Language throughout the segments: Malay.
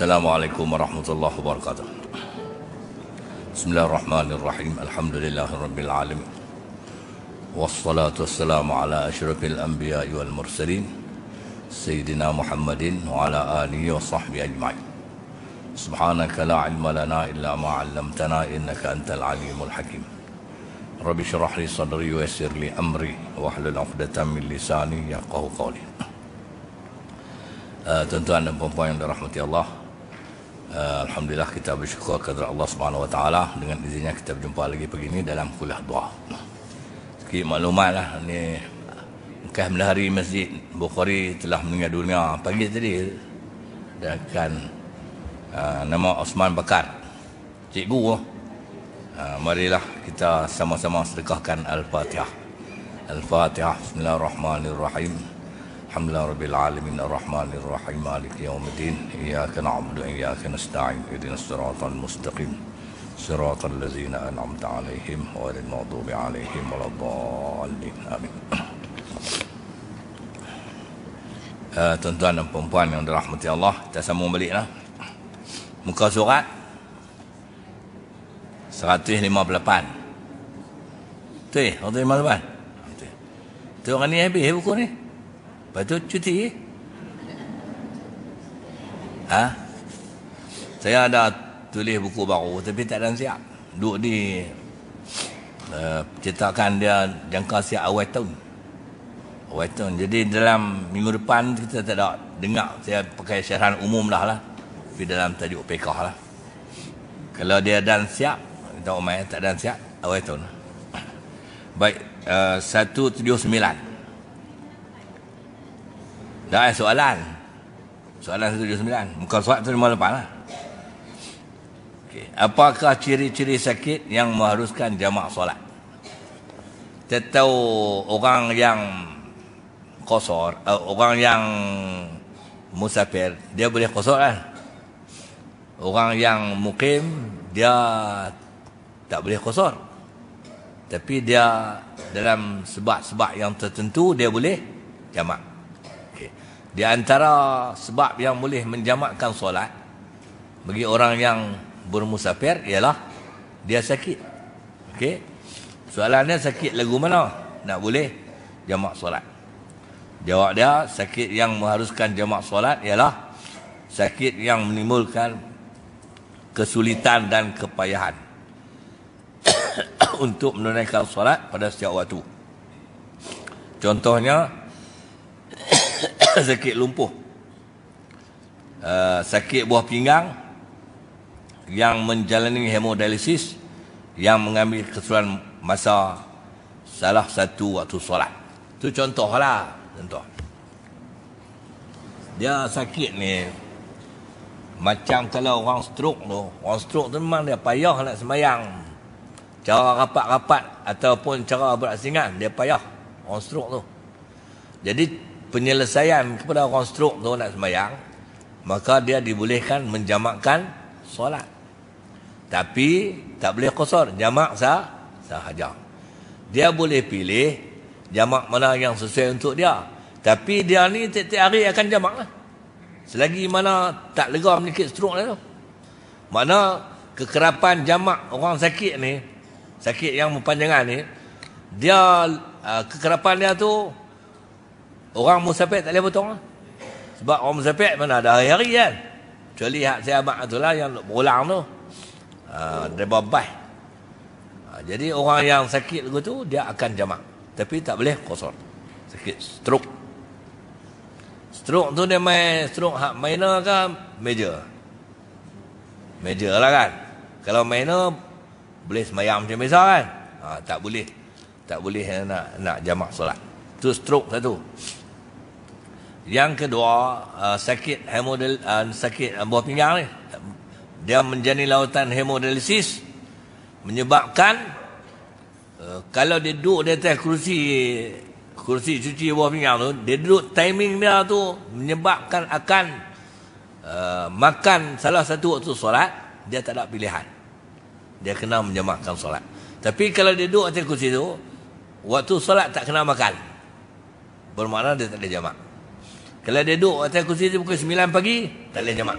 السلام عليكم ورحمة الله وبركاته بسم الله الرحمن الرحيم الحمد لله رب العالمين والصلاة والسلام على أشرف الأنبياء والمرسلين سيدنا محمد وعلى آله وصحبه أجمعين سبحانك لا علم لنا إلا ما علمتنا إنك أنت العليم الحكيم رب اشرح لي صدري ويسر لي أمري واحلل عقدة من لساني يقه قولي Uh, tuan-tuan dan puan-puan yang dirahmati Allah Uh, Alhamdulillah kita bersyukur kepada Allah Subhanahu Wa Taala dengan izinnya kita berjumpa lagi pagi ini dalam kuliah doa. Sekali maklumat lah ni Mekah Melahari Masjid Bukhari telah meninggal dunia pagi tadi dengan uh, eh, nama Osman Bakar cikgu uh, marilah kita sama-sama sedekahkan Al-Fatihah Al-Fatihah Bismillahirrahmanirrahim الحمد لله رب العالمين الرحمن الرحيم مالك يوم الدين إياك نعبد وإياك نستعين اهدنا الصراط المستقيم صراط الذين أنعمت عليهم غير المغضوب عليهم ولا الضالين آمين eh, Tuan-tuan dan perempuan yang dirahmati Allah Kita sambung balik lah Muka surat 158 Tuh, Orang 158 Tuh, orang ni habis buku ni Lepas tu cuti. Ha? Saya ada tulis buku baru tapi tak ada siap. Duduk di uh, eh, cetakan dia jangka siap awal tahun. Awal tahun. Jadi dalam minggu depan kita tak ada dengar. Saya pakai syarahan umum lah lah. Tapi dalam tajuk pekah lah. Kalau dia dan siap, kita umai tak dan siap, awal tahun. Baik, uh, 179. 179. Dah eh, soalan. Soalan 179. Muka surat tu malam lepas lah. Apakah ciri-ciri sakit yang mengharuskan jamak solat? Kita tahu orang yang kosor, uh, orang yang musafir, dia boleh kosor kan? Orang yang mukim, dia tak boleh kosor. Tapi dia dalam sebab-sebab yang tertentu, dia boleh jamak. Di antara sebab yang boleh menjamakkan solat bagi orang yang bermusafir ialah dia sakit. Okey. Soalannya sakit lagu mana nak boleh jamak solat? Jawab dia sakit yang mengharuskan jamak solat ialah sakit yang menimbulkan kesulitan dan kepayahan untuk menunaikan solat pada setiap waktu. Contohnya sakit lumpuh uh, sakit buah pinggang yang menjalani hemodialisis yang mengambil keseluruhan masa salah satu waktu solat tu contoh lah contoh dia sakit ni macam kalau orang strok tu orang strok tu memang dia payah nak semayang cara rapat-rapat ataupun cara berasingan dia payah orang strok tu jadi penyelesaian kepada orang strok tu nak sembahyang maka dia dibolehkan menjamakkan solat tapi tak boleh kosor jamak sah sahaja dia boleh pilih jamak mana yang sesuai untuk dia tapi dia ni tiap hari akan jamak lah. selagi mana tak lega menikit strok lah tu mana kekerapan jamak orang sakit ni sakit yang berpanjangan ni dia ah, kekerapan dia tu Orang musafir tak boleh potong lah. Sebab orang musafir mana ada hari-hari kan. Saya lihat saya abad tu lah yang berulang tu. Ha, dia berbaik. Ha, ah, jadi orang yang sakit lagu tu dia akan jamak. Tapi tak boleh kosong. Sakit stroke. Stroke tu dia main stroke hak minor ke major. Major lah kan. Kalau minor boleh semayang macam biasa kan. Ha, tak boleh. Tak boleh nak, nak jamak solat. Tu stroke satu. Lah yang kedua, uh, sakit hemodial uh, sakit uh, buah pinggang ni dia menjadi lautan hemodialisis menyebabkan uh, kalau dia duduk di atas kerusi kerusi cuci buah pinggang tu dia duduk timing dia tu menyebabkan akan uh, makan salah satu waktu solat dia tak ada pilihan dia kena menjamakkan solat tapi kalau dia duduk atas kerusi tu waktu solat tak kena makan bermakna dia tak ada jamak kalau dia duduk atas kursi tu pukul 9 pagi, tak boleh jamak.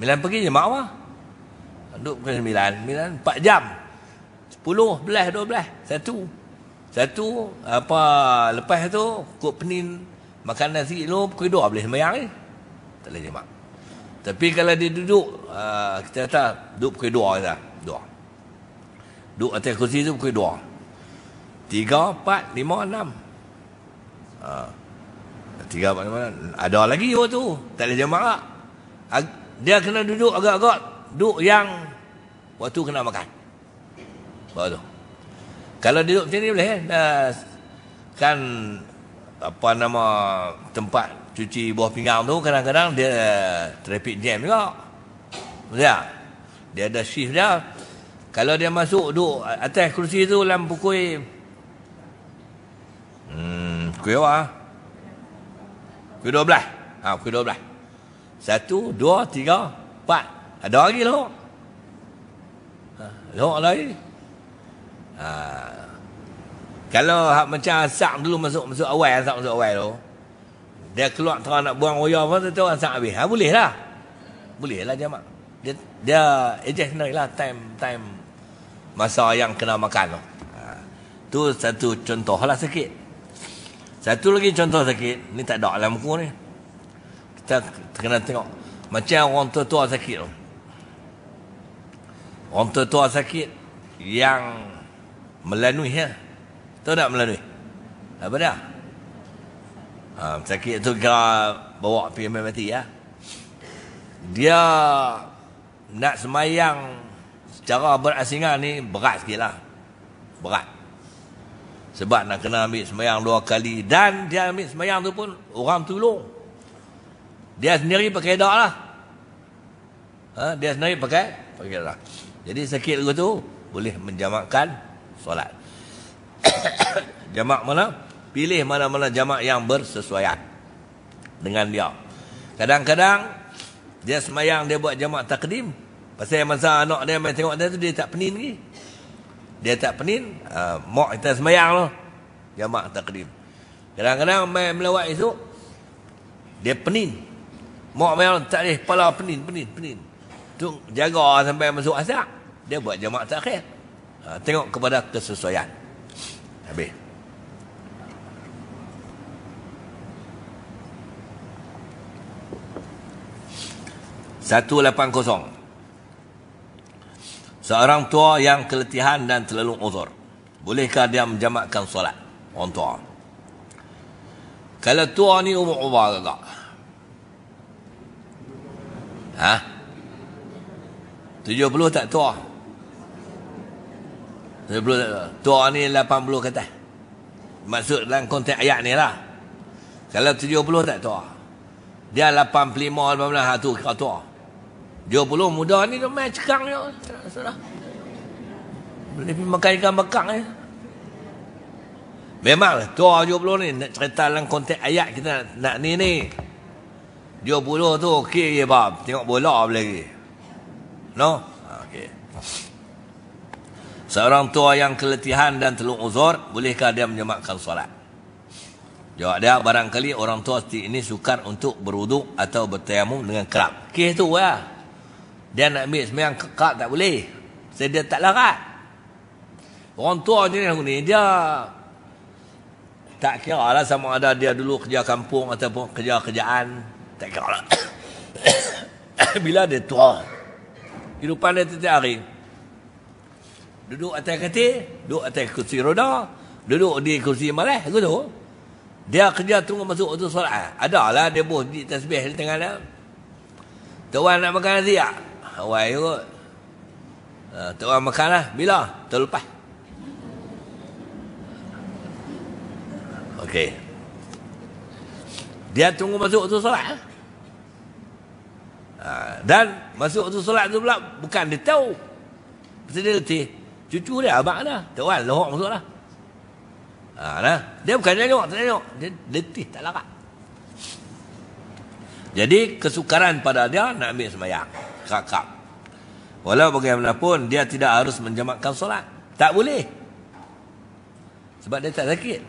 9 pagi jamak apa? Duduk pukul 9, 9, 4 jam. 10, 11, 12, satu. Satu, apa, lepas tu, kot penin, makan nasi lu pukul 2 boleh semayang ni. Eh? Tak boleh jamak. Tapi kalau dia duduk, ah, kita kata, duduk pukul 2 kata. 2. Duduk atas kursi tu pukul 2. 3, 4, 5, 6. Haa. Uh tiga apa mana, ada lagi waktu tu tak ada jemaah dia kena duduk agak-agak duduk yang waktu kena makan waktu tu kalau duduk macam ni boleh eh? Nah, kan apa nama tempat cuci buah pinggang tu kadang-kadang dia eh, traffic jam juga betul dia ada shift dia kalau dia masuk duduk atas kerusi tu dalam pukul hmm, pukul apa Pukul 12. Ha, pukul 12. Satu, dua, tiga, empat. Ada lagi ha, lah. Ha, lah lagi. Ha. Kalau hak macam asap dulu masuk masuk awal, asap masuk awal tu. Dia keluar tak nak buang roya apa tu, tu asap habis. Ha, boleh lah. Boleh lah dia mak. Dia, dia adjust sendiri lah time, time masa yang kena makan tu. Ha. Tu satu contoh lah sikit. Satu lagi contoh sakit, ni tak ada dalam buku ni. Kita kena tengok. Macam orang tua-tua sakit Orang tua-tua sakit yang melanui ya. Tahu tak melanui? Apa dah? Ha, sakit tu kira bawa pergi mati ya. Dia nak semayang secara berasingan ni berat sikit lah. Berat. Sebab nak kena ambil semayang dua kali Dan dia ambil semayang tu pun Orang tolong Dia sendiri pakai da' lah ha? Dia sendiri pakai pakai da' Jadi sakit lagu tu Boleh menjamakkan solat Jamak mana? Pilih mana-mana jamak yang bersesuaian Dengan dia Kadang-kadang Dia semayang dia buat jamak takdim Pasal masa anak dia main tengok dia tu Dia tak pening lagi dia tak penin uh, ah, mak kita semayang lah jamak takdim kadang-kadang mai melawat esok dia penin mak mai tak leh pala penin penin penin tu jaga sampai masuk asar dia buat jamak takhir uh, ah, tengok kepada kesesuaian habis satu lapan kosong Seorang tua yang keletihan dan terlalu uzur. Bolehkah dia menjamakkan solat? Orang tua. Kalau tua ni umur ubah ke tak? Ha? 70 tak tua? 70 tak tua? Tua ni 80 kata. Maksud dalam konteks ayat ni lah. Kalau 70 tak tua? Dia 85, 85, 85 tu kira tua. Dia puluh muda ni tu main cekang dia. Boleh pergi makan ikan bakar ni. Eh. Memang tua dia puluh ni nak cerita dalam konteks ayat kita nak, nak ni ni. Dia puluh tu okey je ya, bab. Tengok bola apa lagi. No? Okey. Seorang tua yang keletihan dan telung uzur, bolehkah dia menyemakkan solat? Jawab dia, barangkali orang tua ini sukar untuk beruduk atau bertayamum dengan kerap. Okey tu lah. Ya. Dia nak ambil semayang kekak tak boleh. Sebab dia tak larat. Orang tua jenis aku ni, dia tak kira lah sama ada dia dulu kerja kampung ataupun kerja kerjaan. Tak kira lah. Bila dia tua, hidupan dia tiap hari. Duduk atas katil, duduk atas kursi roda, duduk di kursi malah, gitu. Dia kerja tunggu masuk waktu solat. Adalah dia buh di tasbih di tengah dia. Tuan nak makan nasi tak? Hawaii kot. Uh, ah, tak orang makan lah. Bila? Tak Okey. Dia tunggu masuk tu solat. Uh, dan masuk tu solat tu pula bukan dia tahu. Sebab dia letih. Cucu dia abang dah. Tak orang lohok masuk lah. Uh, nah. Dia bukan tengok, tengok. Dia letih tak larat. Jadi kesukaran pada dia nak ambil semayang rakaat. Walau bagaimanapun dia tidak harus menjamakkan solat. Tak boleh. Sebab dia tak sakit.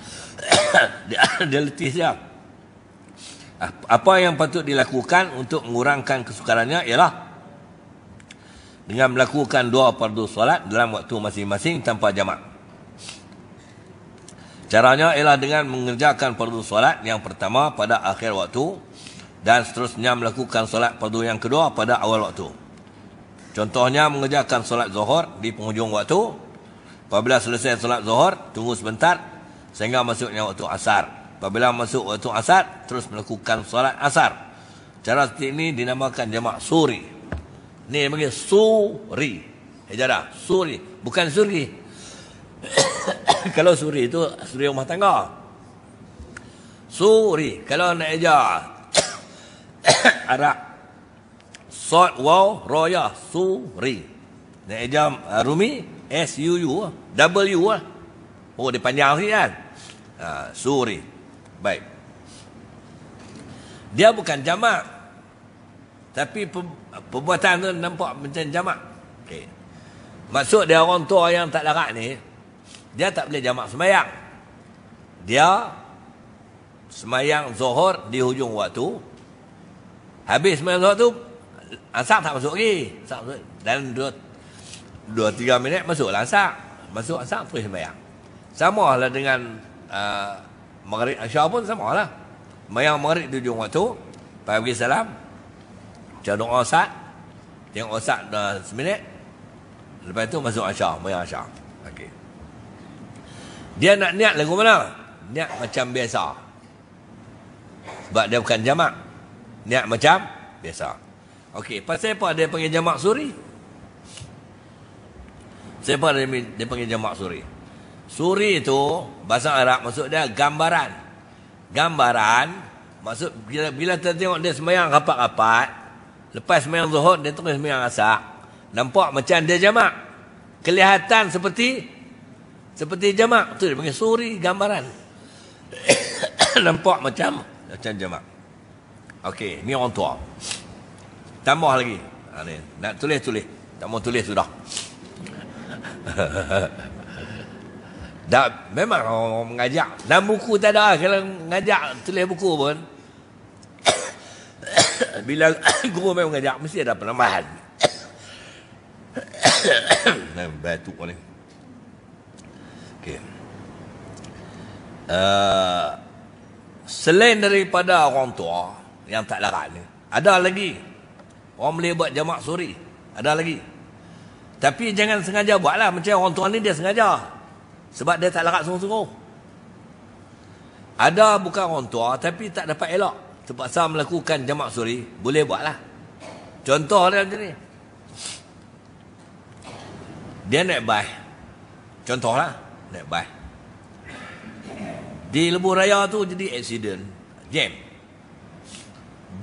dia, dia letih saja. Apa yang patut dilakukan untuk mengurangkan kesukarannya ialah dengan melakukan dua fardu solat dalam waktu masing-masing tanpa jamak. Caranya ialah dengan mengerjakan fardu solat yang pertama pada akhir waktu dan seterusnya melakukan solat fardu yang kedua pada awal waktu. Contohnya mengerjakan solat zuhur di penghujung waktu. Apabila selesai solat zuhur, tunggu sebentar sehingga masuknya waktu asar. Apabila masuk waktu asar, terus melakukan solat asar. Cara seperti ini dinamakan jamak suri. Ini yang panggil suri. Hijarah, suri. Bukan suri. Kalau suri itu suri rumah tangga. Suri. Kalau nak ejar Arab. Sod waw roya suri. Nak ejam uh, rumi S U U ah. W lah. Oh dia panjang sikit kan. uh, suri. Baik. Dia bukan jamak. Tapi perbuatan tu nampak macam jamak. Okay. Maksud dia orang tua yang tak larat ni, dia tak boleh jamak semayang. Dia semayang zohor di hujung waktu, Habis sembahyang zuhur tu Asar tak masuk lagi Asar masuk Dan dua Dua tiga minit masuklah asar Masuk asar Terus sembahyang Sama lah dengan uh, Maghrib Asyar pun sama lah Mayang maghrib di ujung waktu Pada pergi salam Macam doa asar Tengok asar dah seminit Lepas tu masuk asyar Mayang asyar Okey dia nak niat lagu mana? Niat macam biasa. Sebab dia bukan jamak. Niat macam biasa. Okey, pasal apa dia panggil jamak suri? Siapa dia, dia panggil jamak suri? Suri itu bahasa Arab maksud dia gambaran. Gambaran maksud bila bila kita tengok dia sembahyang rapat-rapat, lepas sembahyang Zuhur dia terus sembahyang Asar, nampak macam dia jamak. Kelihatan seperti seperti jamak tu dia panggil suri gambaran. nampak macam macam jamak. Okey, ni orang tua. Tambah lagi. Ha, ni. Nak tulis, tulis. Tak mau tulis, sudah. Dah, memang orang, orang mengajak. Dan buku tak ada. Lah. Kalau mengajak, tulis buku pun. Bila guru memang mengajak, mesti ada penambahan. Batuk ni. Okey. Uh, selain daripada orang tua, yang tak larat ni. Ada lagi. Orang boleh buat jamak suri. Ada lagi. Tapi jangan sengaja buatlah. Macam orang tuan ni dia sengaja. Sebab dia tak larat sungguh-sungguh. Ada bukan orang tua tapi tak dapat elak. Terpaksa melakukan jamak suri. Boleh buatlah. Contoh dia macam ni. Dia naik bas. Contohlah. Naik bas. Di lebuh raya tu jadi accident. Jam. Jam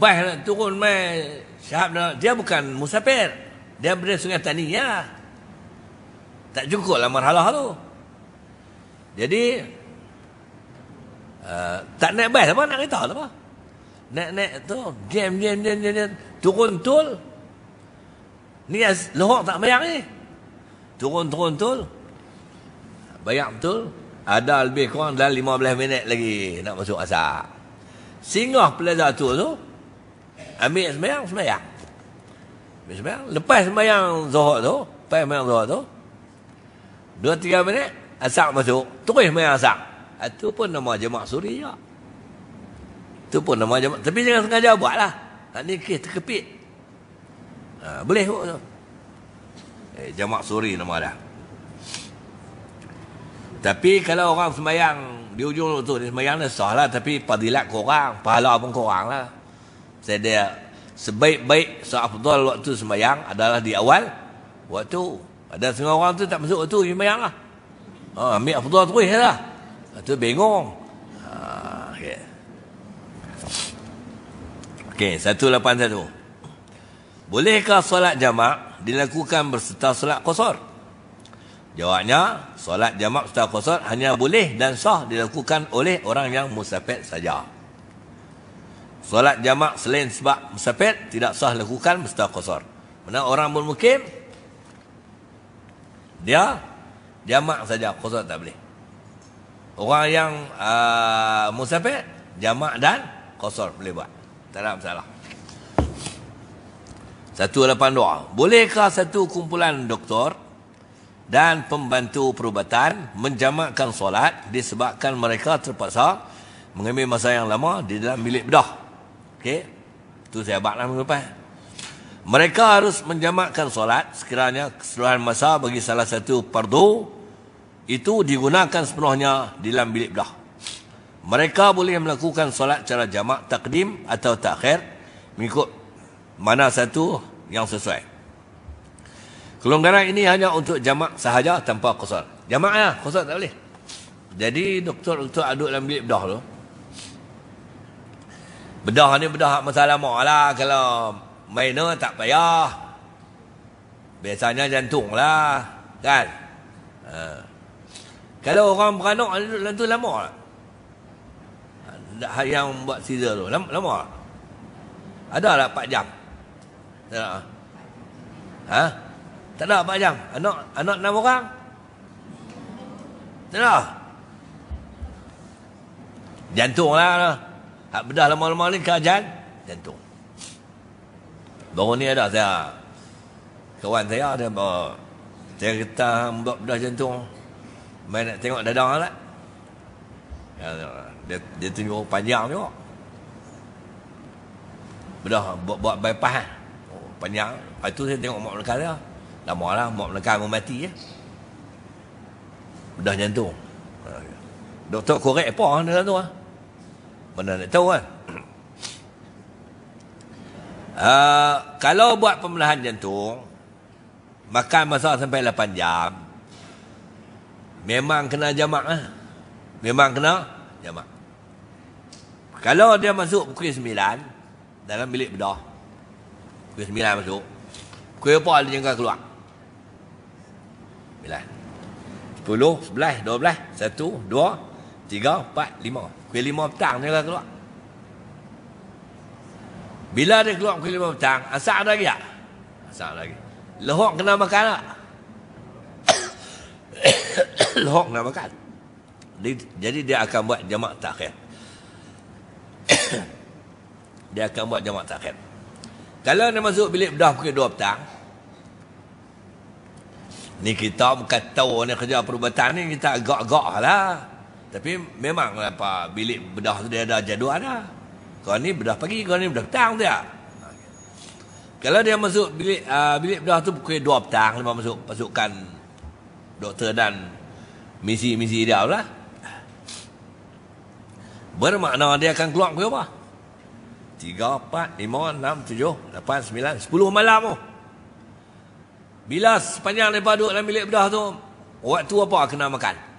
bas nak lah, turun mai sahab dia bukan musafir dia berada sungai taniyah tak cukup lah marhalah tu jadi uh, tak naik bas apa nak kereta apa naik naik tu jam jam jam jam, jam. turun tol ni lohok tak bayar ni turun turun tul bayar betul ada lebih kurang dalam 15 minit lagi nak masuk asap Singgah pelajar tu tu ambil sembahyang sembahyang ambil sembahyang lepas sembahyang zuhur tu lepas sembahyang zuhur tu dua tiga minit asap masuk terus sembahyang asap itu pun nama jemaah suri juga itu pun nama jemaah tapi jangan sengaja buatlah lah ni kes terkepit ha, boleh kok tu eh, jemaah suri nama dah tapi kalau orang sembahyang di ujung tu dia sembahyang dia sah lah tapi padilat korang pahala pun korang lah saya dia sebaik-baik seafdal waktu sembahyang adalah di awal waktu. Ada setengah orang tu tak masuk waktu sembahyanglah. Ha ambil afdal terus ya lah. Tu bengong. Ha okey. Okey, 181. Bolehkah solat jamak dilakukan berserta solat qasar? Jawabnya, solat jamak serta qasar hanya boleh dan sah dilakukan oleh orang yang musafir saja. Solat jamak selain sebab musafir tidak sah lakukan mesti qasar. Mana orang pun dia jamak saja qasar tak boleh. Orang yang uh, musafir jamak dan qasar boleh buat. Tak ada masalah. Satu lapan doa. Bolehkah satu kumpulan doktor dan pembantu perubatan menjamakkan solat disebabkan mereka terpaksa mengambil masa yang lama di dalam bilik bedah? Okey. Tu saya abaklah minggu lepas. Mereka harus menjamakkan solat sekiranya keseluruhan masa bagi salah satu fardu itu digunakan sepenuhnya di dalam bilik belah. Mereka boleh melakukan solat cara jamak takdim atau takhir mengikut mana satu yang sesuai. Kelonggaran ini hanya untuk jamak sahaja tanpa qasar. Jamak ya, qasar tak boleh. Jadi doktor untuk aduk dalam bilik bedah tu, Bedah ni bedah masa lama lah. Kalau minor eh, tak payah. Biasanya jantung lah. Kan? Ha. Kalau orang beranak duduk dalam tu lama tak? Ha, yang buat scissor tu. Lama, lama tak? Ada lah 4 jam. Tak ada. Ha? ha? Tak ada 4 jam. Anak, anak 6 orang. Tak ada. Jantung lah. Tak Hak bedah lama-lama ni kerajaan jantung. Baru ni ada saya. Kawan saya ada bawa. Saya kata buat bedah jantung. Main nak tengok dadang lah. lah. Dia, dia tunjuk panjang tengok. Bedah buat, buat bypass lah. Oh, panjang. Lepas tu saya tengok mak menekan dia. Lama lah mak menekan pun mati ya. Bedah jantung. Ha, ya. Doktor korek apa dia tu lah. Mana nak tahu kan? uh, kalau buat pembelahan jantung, makan masa sampai 8 jam, memang kena jamak lah. Memang kena jamak. Kalau dia masuk pukul 9, dalam bilik bedah, pukul 9 masuk, pukul apa dia jangka keluar? Bila? 10, 11, 12, 1, 2, 3, 4, 5 kelima petang dia akan keluar. Bila dia keluar pukul lima petang, asal ada lagi tak? Asal ada lagi. Lehok kena makan tak? Lehok kena makan. Jadi dia akan buat jamak takhir. dia akan buat jamak takhir. Kalau dia masuk bilik bedah pukul dua petang, ni kita bukan tahu ni kerja perubatan ni, kita agak-agak lah. Tapi memang apa bilik bedah tu dia ada jadual dah. Kau ni bedah pagi, kau ni bedah petang dia. Ya? Ha, Kalau dia masuk bilik uh, bilik bedah tu pukul 2 petang lepas masuk pasukan doktor dan misi-misi dia lah. Bermakna dia akan keluar pukul berapa? 3, 4, 5, 6, 7, 8, 9, 10 malam tu. Bila sepanjang lepas duduk dalam bilik bedah tu, waktu apa kena makan?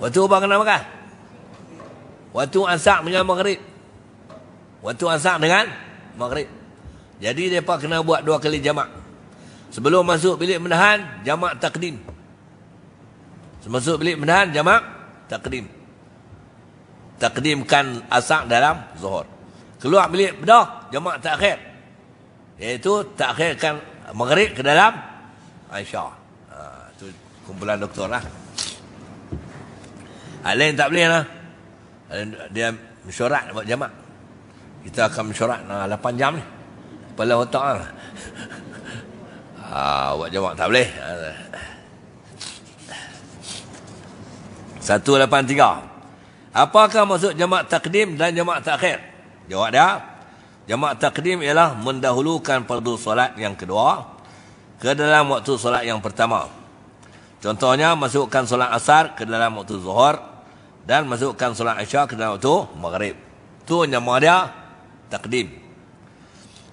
Waktu apa kena makan? Waktu asak dengan maghrib. Waktu asak dengan maghrib. Jadi mereka kena buat dua kali jamak. Sebelum masuk bilik menahan, jamak takdim. Semasuk bilik menahan, jamak takdim. Takdimkan asak dalam zuhur. Keluar bilik bedah, jamak takhir. Iaitu takhirkan maghrib ke dalam Aisyah. Ha, itu kumpulan doktor lah. Alain ah, tak boleh lah. Dia mesyuarat buat jamak. Kita akan mesyuarat lah 8 jam ni. Kepala otak lah. Ha, buat jamak tak boleh. tiga. Apakah maksud jamak takdim dan jamak takhir? Jawab dia. Jamak takdim ialah mendahulukan fardu solat yang kedua ke dalam waktu solat yang pertama. Contohnya, masukkan solat asar ke dalam waktu zuhur dan masukkan solat isyak ke dalam waktu maghrib. Tu nama dia takdim.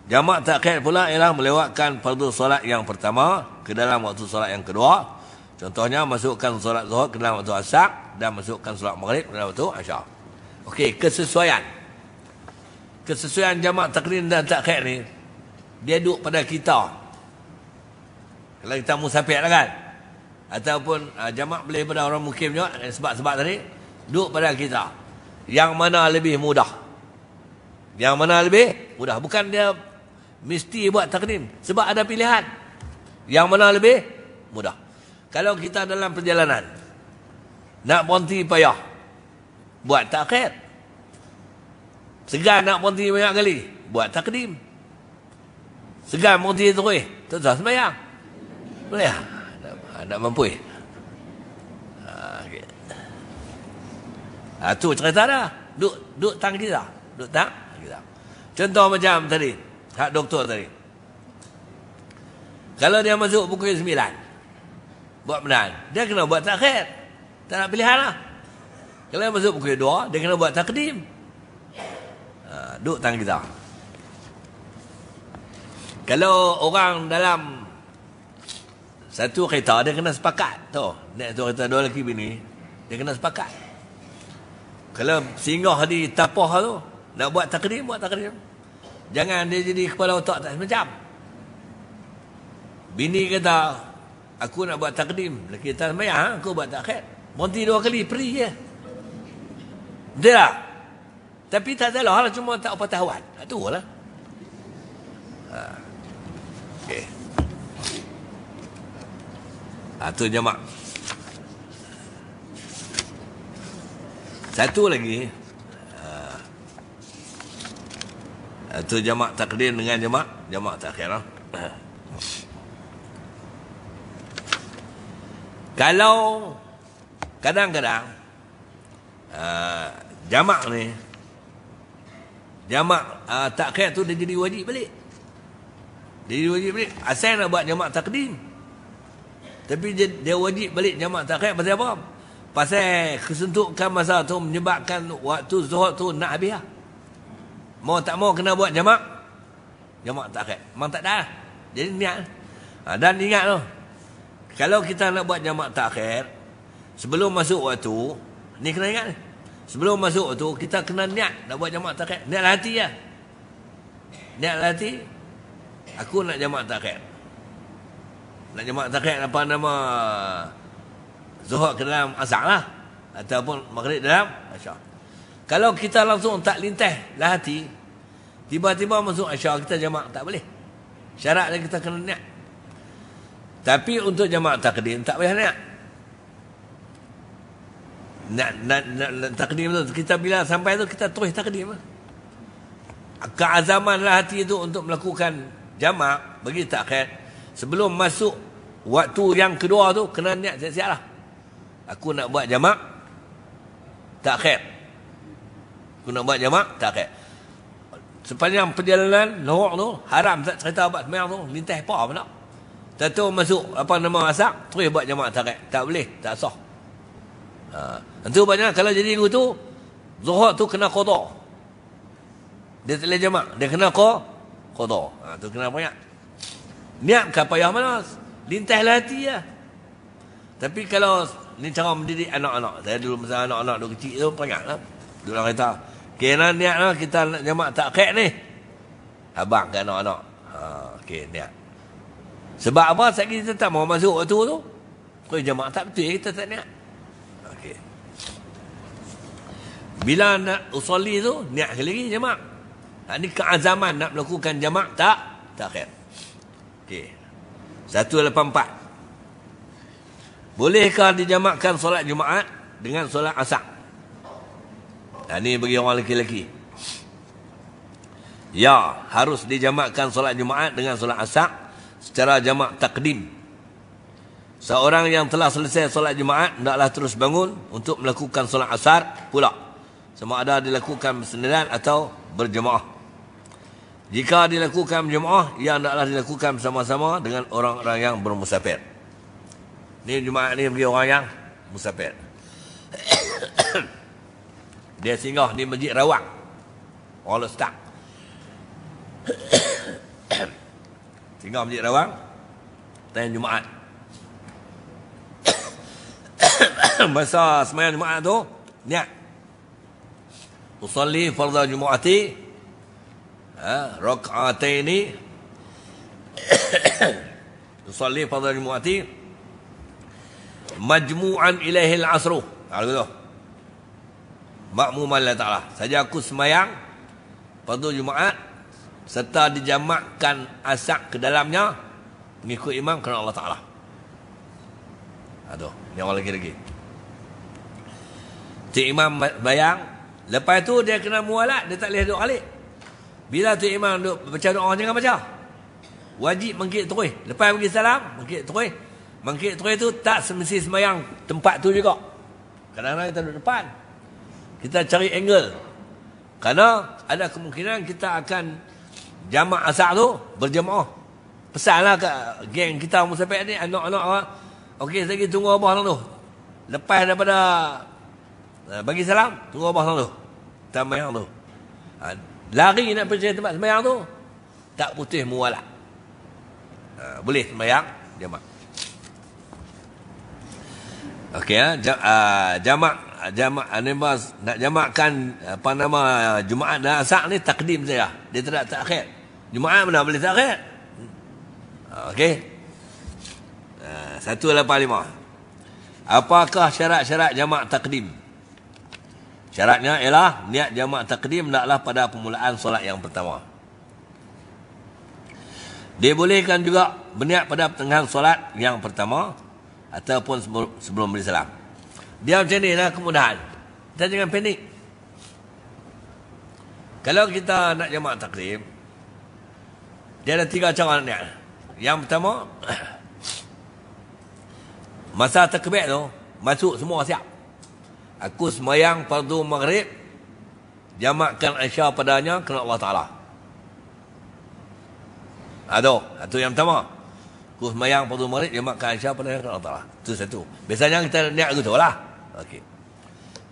Jamak takhir pula ialah melewatkan fardu solat yang pertama ke dalam waktu solat yang kedua. Contohnya masukkan solat zuhur ke dalam waktu asar dan masukkan solat maghrib ke dalam waktu isyak. Okey, kesesuaian. Kesesuaian jamak takdim dan takhir ni dia duduk pada kita. Kalau kita musafir lah kan. Ataupun uh, jamak boleh pada orang mukim juga sebab-sebab tadi duduk pada kita yang mana lebih mudah yang mana lebih mudah bukan dia mesti buat taklim sebab ada pilihan yang mana lebih mudah kalau kita dalam perjalanan nak berhenti payah buat takhir segan nak berhenti banyak kali buat takdim segan berhenti terus tak sembahyang boleh tak nak mampu ya? Ha, tu cerita dah. Duk, duk tang kita. Duk tak? kita. Contoh macam tadi. Hak doktor tadi. Kalau dia masuk pukul 9. Buat menang. Dia kena buat takhir. Tak nak pilihan lah. Kalau dia masuk pukul 2. Dia kena buat takdim. Ha, duk tang kita. Kalau orang dalam satu kereta dia kena sepakat tu. Nak tu kereta dua lelaki bini dia kena sepakat. Kalau singgah di tapah tu Nak buat takdir buat takdir, Jangan dia jadi kepala otak tak semacam Bini kata Aku nak buat takdim Lagi tak semayah, ha? aku buat takhir Berhenti dua kali, perih je Betul tak? Tapi tak salah lah, cuma tak apa tahuan Tak ha, tahu lah ha. Okay Ha, tu jemaah. Satu lagi Itu ah. ah, uh, jamak takdir dengan jama, jamak Jamak takhirah ah. Kalau Kadang-kadang uh, Jamak ni Jamak uh, takhir tu dia jadi wajib balik Dia jadi wajib balik Asal nak buat jamak takdim Tapi dia, dia wajib balik jama tak takhir Pasal apa? Pasal kesentukan masa tu menyebabkan waktu zuhur tu nak habis lah. Mau tak mau kena buat jamak. Jamak tak akhir. Memang tak ada lah. Jadi niat. Lah. Ha, dan ingat tu. Kalau kita nak buat jamak tak akhir. Sebelum masuk waktu. Ni kena ingat ni. Sebelum masuk waktu kita kena niat nak buat jamak tak akhir. Niat hati lah. Niat hati. Aku nak jamak tak akhir. Nak jamak tak akhir apa nama... Zuhur ke dalam azar lah Ataupun maghrib dalam asya Kalau kita langsung tak lintah lah hati Tiba-tiba masuk asya kita jamak tak boleh Syarat Syaratnya kita kena niat Tapi untuk jamak takdim tak boleh niat nak, nak, nak, nak takdim tu Kita bila sampai tu kita terus takdim Keazaman lah hati tu untuk melakukan jamak Bagi takhir Sebelum masuk waktu yang kedua tu Kena niat siap-siap lah aku nak buat jamak takhir aku nak buat jamak takhir sepanjang perjalanan lorok tu haram tak cerita abad semayang tu minta apa apa nak tak masuk apa nama asak terus buat jamak takhir tak boleh tak sah ha. nanti banyak kalau jadi lu tu zuhur tu kena kotor dia tak boleh jamak dia kena kotor kotor ha, tu kena banyak niat kan payah mana lintah lah hati lah tapi kalau Ni cara mendidik anak-anak. Saya dulu masa anak-anak dulu kecil tu perangat lah. Dulu kata, okay, nah, niat lah kita nak jamak tak kek ni. Abang ke anak-anak. Ha, okay, niat. Sebab apa saya kita tak mau masuk waktu tu. kalau jamak tak betul kita tak niat. Okay. Bila nak usali tu, niat ke lagi jamak. Ini ha, keazaman nak melakukan jamak tak? Tak kek. Okay. 184. 184. Bolehkah dijamakkan solat Jumaat dengan solat Asar? Dan ha, ini bagi orang lelaki-lelaki. Ya, harus dijamakkan solat Jumaat dengan solat Asar secara jamak takdim. Seorang yang telah selesai solat Jumaat tidaklah terus bangun untuk melakukan solat Asar pula. Sama ada dilakukan bersendirian atau berjemaah. Jika dilakukan berjemaah, ia tidaklah dilakukan bersama-sama dengan orang-orang yang bermusafir. Ni Jumaat ni bagi orang yang musafir. dia singgah di Masjid Rawang. All the stuck. singgah Masjid Rawang. Tanya Jumaat. Masa semayang Jumaat tu, niat. Usalli fardha Jumaati. Ha, Rok'ataini. Usalli fardha Jumaati. Jumaati majmu'an ilaihil asruh. Ah, Kalau gitu. Makmuman lah ta'ala. Saja aku semayang. Pada Jumaat. Serta dijamakkan asak ke dalamnya. Mengikut imam kerana Allah ta'ala. Aduh. Ni orang lagi-lagi. Cik imam bayang. Lepas tu dia kena mualat. Dia tak boleh duduk alik. Bila tu imam duduk baca doa jangan baca. Wajib mengkit terus. Lepas bagi salam, mengkit terus. Bangkit terus itu tak semesti semayang tempat tu juga. Kadang-kadang kita duduk depan. Kita cari angle. Karena ada kemungkinan kita akan jamak asar tu berjemaah. Pesanlah ke geng kita musafir ni anak-anak ah. saya lagi tunggu abah tu. Lepas daripada eh, bagi salam, tunggu abah tu. Tamayang tu. Ha, lari nak pergi tempat semayang tu. Tak putih mualak. Uh, boleh semayang jemaah. Okey ya. ah ja, uh, jamak jamak anemas nak jamakkan apa nama Jumaat dan Asar ni takdim saya. Dia tak tak Jumaat mana boleh tak Okey. Ah, satu lapan lima. Apakah syarat-syarat jamak takdim? Syaratnya ialah niat jamak takdim naklah pada permulaan solat yang pertama. Dia bolehkan juga berniat pada pertengahan solat yang pertama ataupun sebelum, sebelum beri salam. Biar macam ni lah kemudahan. Kita jangan panik. Kalau kita nak jemaah takrim, dia ada tiga cara ni. Yang pertama, masa takbir tu, masuk semua siap. Aku semayang fardu maghrib, jamakkan Aisyah padanya kena Allah Ta'ala. Aduh, itu yang pertama. Kau semayang pada murid Dia makan Aisyah Pada yang Allah Ta'ala Itu satu Biasanya kita niat gitu lah Okey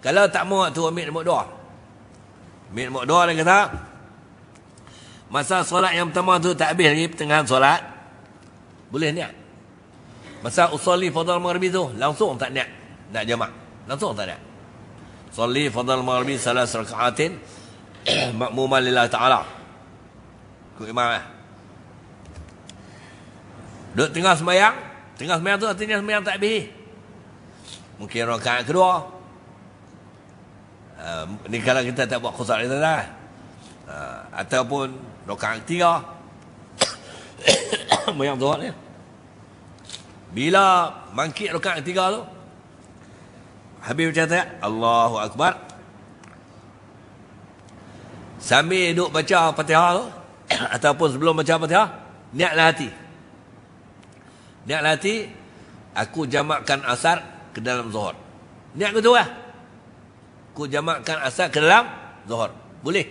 Kalau tak mau tu Ambil nombor dua Ambil nombor dua Dia kata Masa solat yang pertama tu Tak habis lagi Pertengahan solat Boleh niat Masa usali fadal maghribi tu Langsung tak niat Nak jamak Langsung tak niat Salli fadal maghribi Salah serakaatin Makmuman lillahi ta'ala Kau imam eh Duduk tengah semayang, Tengah semayang tu Artinya semayang tak habis Mungkin rakaat kedua uh, Ni kalau kita tak buat khusus kita dah uh, Ataupun rakaat ketiga semayang tu ni Bila Mangkit rakaat ketiga tu Habib cerita Allahu Akbar Sambil duduk baca Fatihah tu Ataupun sebelum baca Fatihah Niatlah hati Niat hati aku jamakkan asar ke dalam zuhur. Niat aku tu lah. Aku jamakkan asar ke dalam zuhur. Boleh.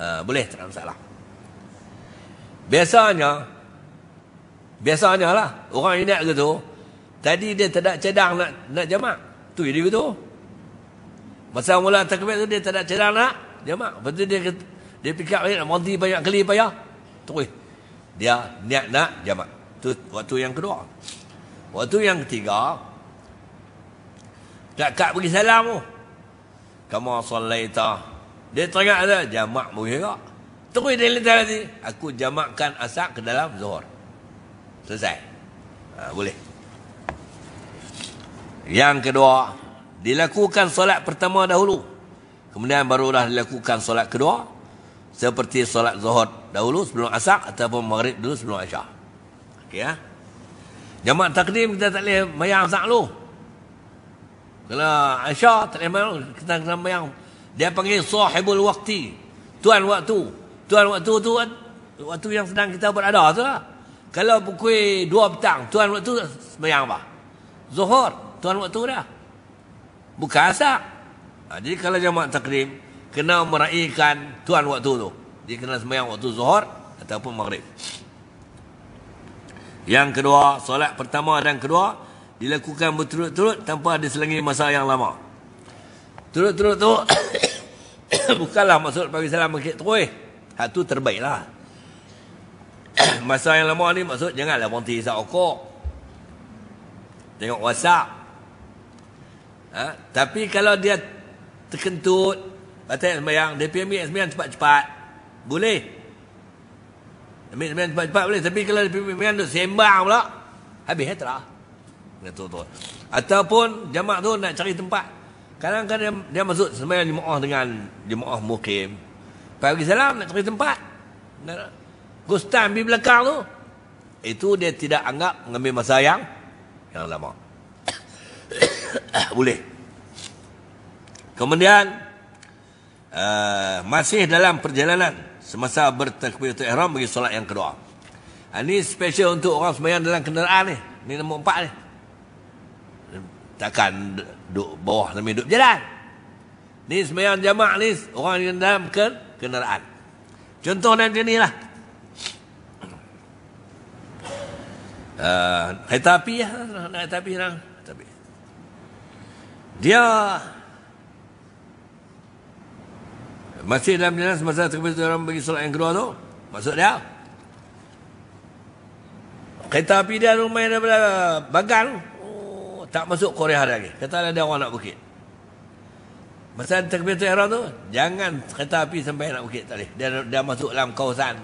Uh, boleh tak ada masalah. Biasanya biasanya lah orang yang niat gitu tadi dia tak ada cadang nak nak jamak. Tu dia gitu. Masa mula takbir tu dia tak ada cadang nak jamak. Lepas tu dia dia fikir eh, nak mandi banyak kali payah. Terus dia niat nak jamak. Itu waktu yang kedua. Waktu yang ketiga, tak kak bagi salam tu. Kamu salaita. Dia tengah ada jamak muhirak. Terus dia lintas lagi. Aku jamakkan asak ke dalam zuhur. Selesai. Ha, boleh. Yang kedua, dilakukan solat pertama dahulu. Kemudian barulah dilakukan solat kedua. Seperti solat zuhur dahulu sebelum asak ataupun maghrib dulu sebelum asyak. Ya. Jamak takdim kita tak boleh bayang sak lu. Kalau Aisyah tak boleh bayang, kita kena bayang. Dia panggil sahibul waqti. Tuan waktu. Tuan waktu tu kan, waktu yang sedang kita berada tu lah. Kalau pukul dua petang, tuan waktu bayang apa? Zuhur. Tuan waktu dah. Bukan asak. Ha, jadi kalau jamak takdim, kena meraihkan tuan waktu tu. Dia kena sembahyang waktu zuhur ataupun maghrib. Yang kedua, solat pertama dan kedua dilakukan berturut-turut tanpa ada selangi masa yang lama. Turut-turut tu bukanlah maksud bagi salam bangkit terus. Hak tu terbaiklah. masa yang lama ni maksud janganlah berhenti isap okok. Tengok WhatsApp. Ha? Tapi kalau dia terkentut, batal sembahyang, dia pergi ambil sembahyang cepat-cepat. Boleh. Ambil sembilan cepat-cepat boleh. Tapi kalau dia pimpin tu sembang pula. Habis ya, terah. tu. betul Ataupun jamak tu nak cari tempat. Kadang-kadang dia, dia masuk sembilan jemaah dengan jemaah mukim. Pagi salam nak cari tempat. Gustan pergi belakang tu. Itu dia tidak anggap mengambil masa yang yang lama. boleh. Kemudian, uh, masih dalam perjalanan semasa bertakbiratul ihram bagi solat yang kedua. Ini ha, special untuk orang sembahyang dalam kenderaan ni. Ni nombor empat ni. Takkan duduk bawah sambil duduk jalan. Ni sembahyang jamak ni orang yang dalam kenderaan. Contoh dan macam ni lah. Uh, kereta api lah. Kereta lah. Dia masih dalam jalan semasa terbit tu orang bagi solat yang kedua tu. Maksud dia. Kereta api dia rumah daripada bagang. Oh, tak masuk Korea hari lagi. Kata ada orang nak bukit. Masa terbit tu orang tu. Jangan kereta api sampai nak bukit tak boleh. Dia, dia masuk dalam kawasan.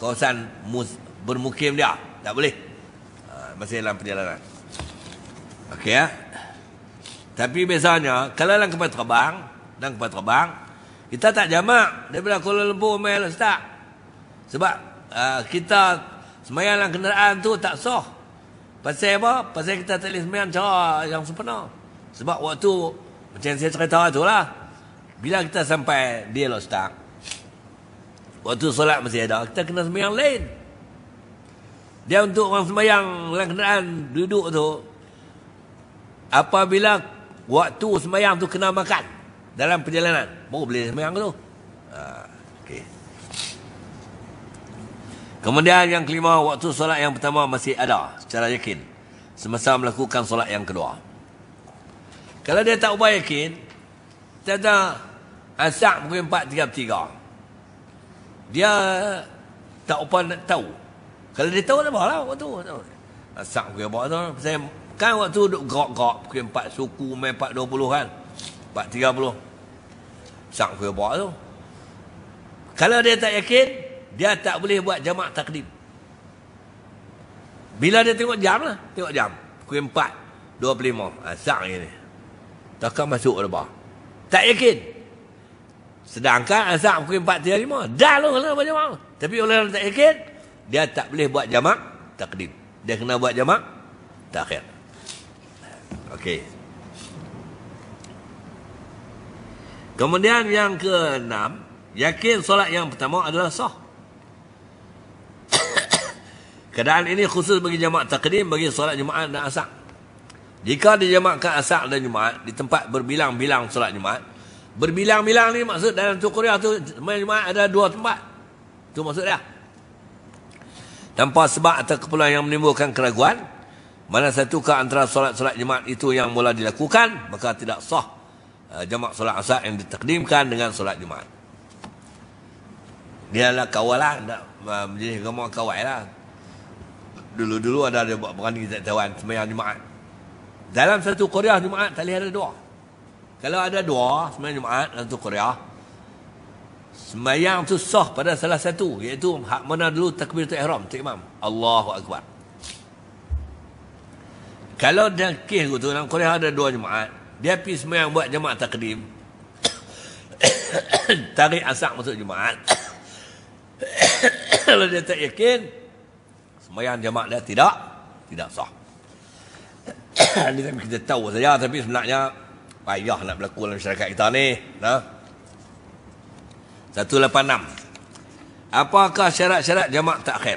Kawasan mus, bermukim dia. Tak boleh. Ha, masih dalam perjalanan. Okey ya. Tapi biasanya, kalau dalam kapal terbang, dalam kapal terbang, kita tak jamak daripada Kuala Lumpur main lah, Ustaz. Sebab uh, kita semayang dalam kenderaan tu tak soh. Pasal apa? Pasal kita tak boleh semayang cara yang sepenuh. Sebab waktu macam saya cerita tu lah. Bila kita sampai di Lostak. Lah, waktu solat masih ada. Kita kena semayang lain. Dia untuk orang semayang dalam kenderaan duduk tu. Apabila waktu semayang tu kena makan dalam perjalanan baru boleh sembahyang tu ha, okey kemudian yang kelima waktu solat yang pertama masih ada secara yakin semasa melakukan solat yang kedua kalau dia tak ubah yakin tata asak pukul 4.33 dia tak upah nak tahu kalau dia tahu apa lah waktu tu asak pukul apa kan waktu duduk gerak-gerak pukul 4 suku main 4.20 kan Bak tiga puluh, Sak kuih buat tu. Kalau dia tak yakin, dia tak boleh buat jamak takdim. Bila dia tengok jam lah. Tengok jam. Pukul 4. 25. Ha, sak ni. Takkan masuk lebah. Tak yakin. Sedangkan asap ah, pukul 4.35. Dah lah lah buat jamak. Tapi oleh orang tak yakin, dia tak boleh buat jamak takdim. Dia kena buat jamak takhir. Okey. Kemudian yang keenam, yakin solat yang pertama adalah sah. Keadaan ini khusus bagi jemaah takdim, bagi solat Jumaat dan asak. Jika di ke asak dan Jumaat di tempat berbilang-bilang solat Jumaat, berbilang-bilang ni maksud dalam tu Korea tu Jumaat ada dua tempat. Tu maksudnya. Tanpa sebab atau keperluan yang menimbulkan keraguan, mana satukah antara solat-solat Jumaat itu yang mula dilakukan, maka tidak sah Eh, jamak solat asar yang ditakdimkan dengan solat jumaat. Dia adalah kawal lah. Nak uh, eh, menjadi agama kawal lah. Dulu-dulu ada ada buat berani di Taiwan semayang jumaat. Dalam satu Korea jumaat tak ada dua. Kalau ada dua semayang jumaat dalam satu Korea. Semayang tu sah pada salah satu. Iaitu hak mana dulu takbir tu ihram. Tu imam. Allahu Akbar. Kalau dalam kes itu dalam Korea ada dua jumaat. Dia pergi semayang buat jemaah takdim. Tarik asak masuk jemaat. Kalau dia tak yakin, semayang jemaat dia tidak, tidak sah. Ini tapi kita tahu saja, tapi sebenarnya payah nak berlaku dalam masyarakat kita ni. Nah. 186. Apakah syarat-syarat jemaah takhir?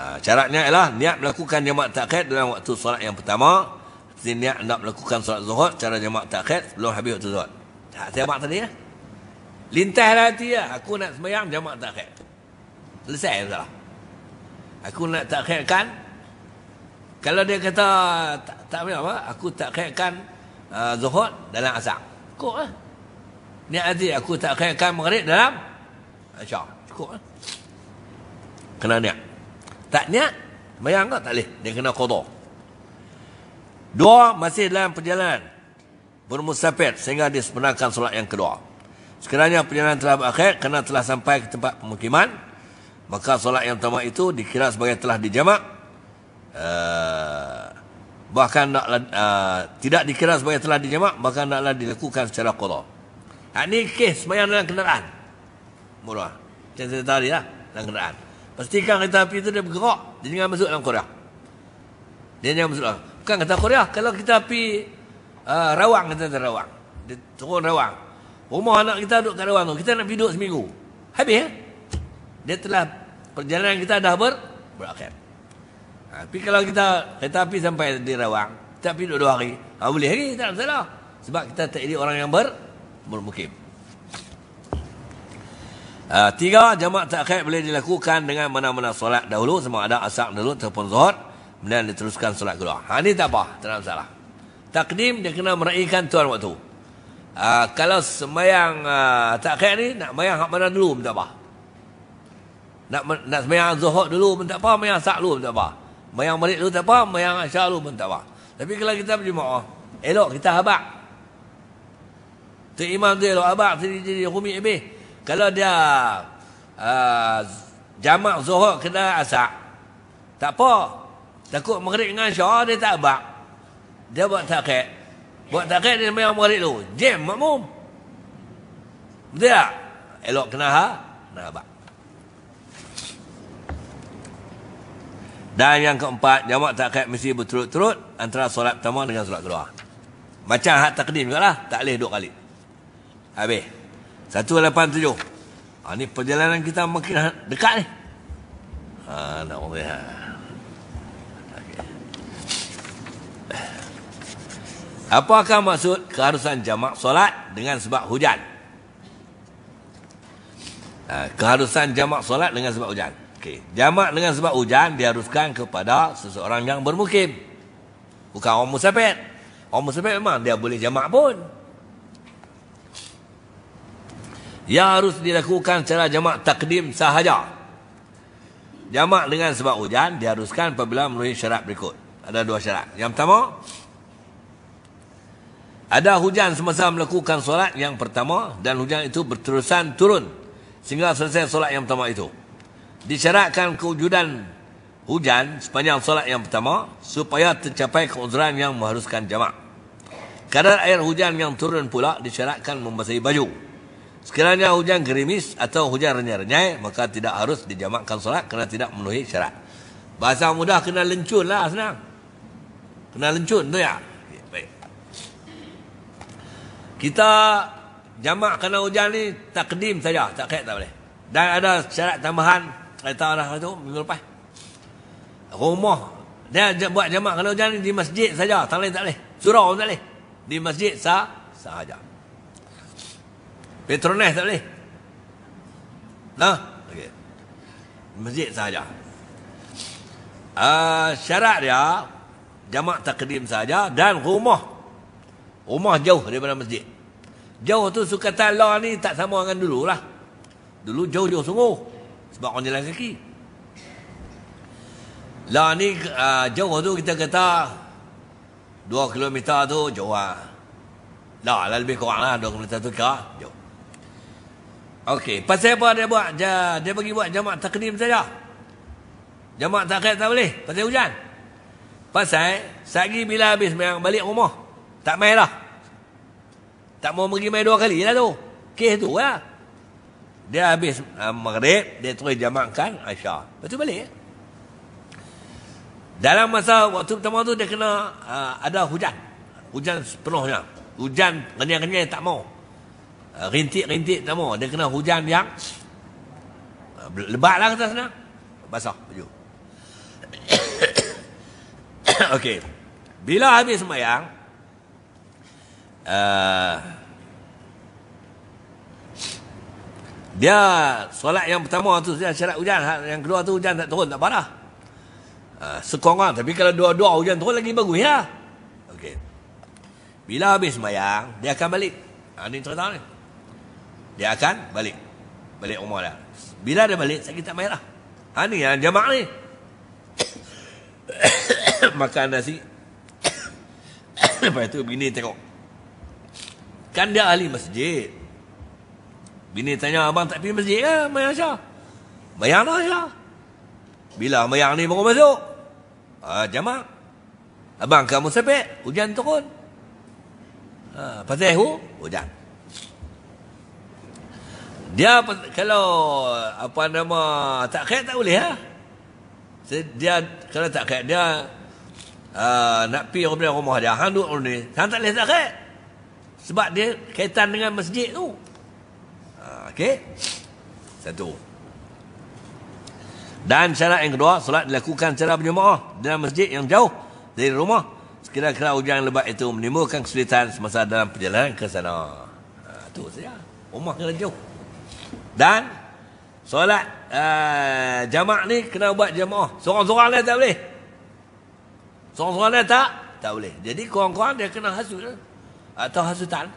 Ha, ah, Syaratnya ialah niat melakukan jemaah takhir dalam waktu solat yang pertama niat nak melakukan solat zuhur cara jemaah khat, belum habis waktu zuhur. Tak saya buat tadi ya. Lintas dalam hati ya. Aku nak semayang jemaah takhir. Selesai ya salah. Aku nak tak khatkan. Kalau dia kata tak, tak punya apa. Aku takhirkan uh, zuhur dalam asam. Cukup lah. Niat hati aku tak khatkan maghrib dalam asam. Cukup lah. Kena niat. Tak niat. Semayang tak boleh. Dia kena kotor. Dua masih dalam perjalanan bermusafir sehingga dia sebenarkan solat yang kedua. Sekiranya perjalanan telah berakhir kerana telah sampai ke tempat pemukiman, maka solat yang pertama itu dikira sebagai telah dijamak. Uh, bahkan nak, uh, tidak dikira sebagai telah dijamak, maka naklah dilakukan secara qada. Ini ha, kes semayang dalam kenderaan. Murah. Macam saya tadi lah, dalam kenderaan. Pastikan kereta api itu dia bergerak, dia jangan masuk dalam korea. Dia jangan masuk dalam Bukan kata Korea. Kalau kita pergi uh, rawang, kata dia rawang. Dia turun rawang. Rumah anak kita duduk kat rawang tu. Kita nak pergi duduk seminggu. Habis ya? Dia telah perjalanan kita dah ber berakhir. Ha, tapi kalau kita kereta api sampai di rawang, kita pergi duduk dua hari. Ha, boleh lagi, tak masalah. Sebab kita tak jadi orang yang ber bermukim. Ha, tiga, jamak takhir boleh dilakukan dengan mana-mana solat dahulu. Sama ada asak dahulu ataupun zuhur. Kemudian dia teruskan solat keluar. Ha, ini tak apa. Tak ada masalah. Takdim dia kena meraihkan tuan waktu. Ha, kalau semayang uh, ha, tak kaya ni, nak mayang hak mana dulu pun tak apa. Nak, nak semayang zuhud dulu pun tak apa. Mayang sak dulu pun tak apa. Mayang balik dulu tak apa. Mayang asyar dulu pun tak apa. Tapi kalau kita berjumah, elok kita habak. Tuk Imam tu elok habak, jadi jadi rumit lebih. Kalau dia uh, jamak zuhud kena asak, tak apa. Takut maghrib dengan Asya dia tak abak. Dia buat takhid. Buat takhid dia memang maghrib tu. Jam makmum. Betul tak? Elok kena ha, kena abak. Ha, Dan yang keempat, tak kait mesti berturut-turut antara solat pertama dengan solat kedua. Macam hak takdim juga lah. Tak boleh dua kali. Habis. Satu, lapan, tujuh. Ha, ni perjalanan kita makin dekat ni. Ah, ha, nak boleh. Ha. Apakah maksud keharusan jamak solat dengan sebab hujan? Ha, keharusan jamak solat dengan sebab hujan. Okey, jamak dengan sebab hujan diharuskan kepada seseorang yang bermukim. Bukan orang musafir. Orang musafir memang dia boleh jamak pun. Ia harus dilakukan secara jamak takdim sahaja. Jamak dengan sebab hujan diharuskan apabila memenuhi syarat berikut. Ada dua syarat. Yang pertama, ada hujan semasa melakukan solat yang pertama dan hujan itu berterusan turun sehingga selesai solat yang pertama itu. Disyaratkan kewujudan hujan sepanjang solat yang pertama supaya tercapai keuzuran yang mengharuskan jamak. Kadar air hujan yang turun pula disyaratkan membasahi baju. Sekiranya hujan gerimis atau hujan renyai-renyai maka tidak harus dijamakkan solat kerana tidak memenuhi syarat. Bahasa mudah kena lencun lah senang. Kena lencun tu ya. Kita jamak kena hujan ni takdim saja, tak kait tak boleh. Dan ada syarat tambahan kata orang lah tu minggu lepas. Rumah dia buat jamak kena hujan ni di masjid saja, tak boleh tak boleh. Surau tak boleh. Di masjid sa sahaja. Petronas tak boleh. Nah, okey. Masjid sahaja. Uh, syarat dia jamak takdim saja dan rumah Rumah jauh daripada masjid. Jauh tu suka tak ni tak sama dengan dulu lah. Dulu jauh-jauh sungguh. Sebab orang jalan kaki. Lah ni uh, jauh tu kita kata 2 km tu jauh lah. Lah lah lebih kurang lah 2 km tu ke jauh. Okey, pasal apa dia buat? Dia, dia bagi buat jamak takdim saja. Jamak takdim tak boleh. Pasal hujan. Pasal, sehari bila habis main balik rumah. Tak main lah. Tak mau pergi main dua kali lah tu. Kes tu lah. Dia habis uh, maghrib, dia terus jamakkan Aisyah. Lepas tu balik. Dalam masa waktu pertama tu, dia kena uh, ada hujan. Hujan sepenuhnya. Hujan renyai-renyai tak mau. Uh, rintik-rintik tak mau. Dia kena hujan yang uh, lebat lah kata sana. Basah baju. Okey. Bila habis semayang, uh, dia solat yang pertama tu dia syarat hujan ha, yang kedua tu hujan tak turun tak parah uh, sekurang tapi kalau dua-dua hujan turun lagi bagus ya okay. bila habis mayang dia akan balik ha, ni cerita ni dia akan balik balik rumah dah bila dia balik sakit tak mayang lah ha, ni yang jamak ni makan nasi lepas tu bini tengok Kan dia ahli masjid. Bini tanya abang tak pergi masjid ke? Mayang Syah. Mayang lah Syah. Bila mayang ni baru masuk? Ah, jamak. Abang kamu sepek. Hujan turun. Ah, uh, pasal hu? Hujan. Dia kalau apa nama tak khair tak boleh Ha? Dia kalau tak khair dia uh, nak pergi rumah dia. Hang duduk rumah ni. Hang tak boleh tak khair. Sebab dia kaitan dengan masjid tu. Ha, okey. Satu. Dan syarat yang kedua, solat dilakukan secara berjemaah dalam masjid yang jauh dari rumah. Sekiranya hujan lebat itu menimbulkan kesulitan semasa dalam perjalanan ke sana. Ha, itu saja. Rumah yang jauh. Dan solat uh, jamak ni kena buat jemaah. Seorang-seorang dia tak boleh. Seorang-seorang dia tak? Tak boleh. Jadi korang-korang dia kena hasil atau hasutan.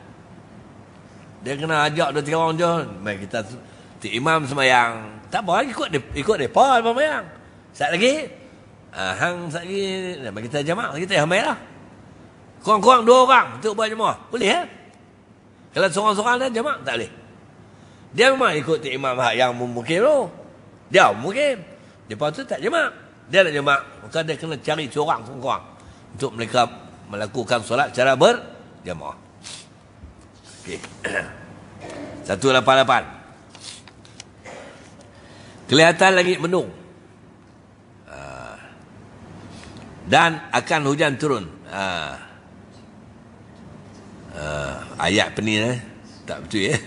Dia kena ajak dua tiga orang je. Mai kita ti imam semayang. Tak apa ikut dia ikut dia pa semayang. Sat lagi. Ah, hang sat lagi bagi kita jemaah kita yang mai lah. Kurang-kurang dua orang untuk buat jemaah. Boleh eh? Kalau seorang-seorang dah jemaah tak boleh. Dia memang ikut ti imam yang mungkin tu. Dia mungkin. Depa tu tak jemaah. Dia nak jemaah, maka dia kena cari seorang kurang-kurang untuk mereka melakukan solat secara ber jemaah. Satu lapan lapan. Kelihatan lagi mendung. Ah. Dan akan hujan turun. Ah. Ah, ayat peni eh. Tak betul ya. Eh?